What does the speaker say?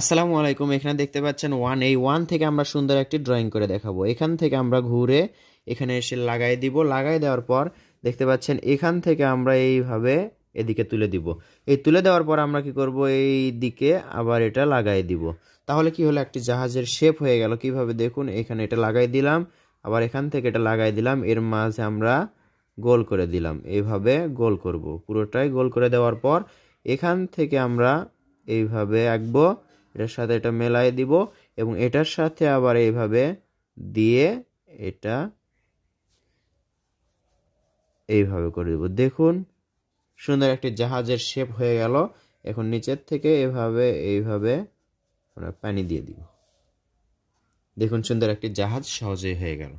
আসসালামু আলাইকুম এখানে দেখতে পাচ্ছেন ওয়ান এই ওয়ান থেকে আমরা সুন্দর একটি ড্রয়িং করে দেখাবো এখান থেকে আমরা ঘুরে এখানে এসে লাগাই দিব লাগাই দেওয়ার পর দেখতে পাচ্ছেন এখান থেকে আমরা এইভাবে এদিকে তুলে দিব এই তুলে দেওয়ার পর আমরা কি করব এই দিকে আবার এটা লাগাই দিব তাহলে কি হলো একটি জাহাজের শেপ হয়ে গেল কিভাবে দেখুন এখানে এটা লাগাই দিলাম আবার এখান থেকে এটা লাগাই দিলাম এর মাঝে আমরা গোল করে দিলাম এইভাবে গোল করব পুরোটাই গোল করে দেওয়ার পর এখান থেকে আমরা এইভাবে আঁকবো এটার সাথে এটা মেলায় দিব এবং এটার সাথে আবার এইভাবে দিয়ে এটা এইভাবে করে দেব দেখুন সুন্দর একটি জাহাজের শেপ হয়ে গেল এখন নিচের থেকে এভাবে এইভাবে আমরা পানি দিয়ে দিব দেখুন সুন্দর একটি জাহাজ সহজেই হয়ে গেল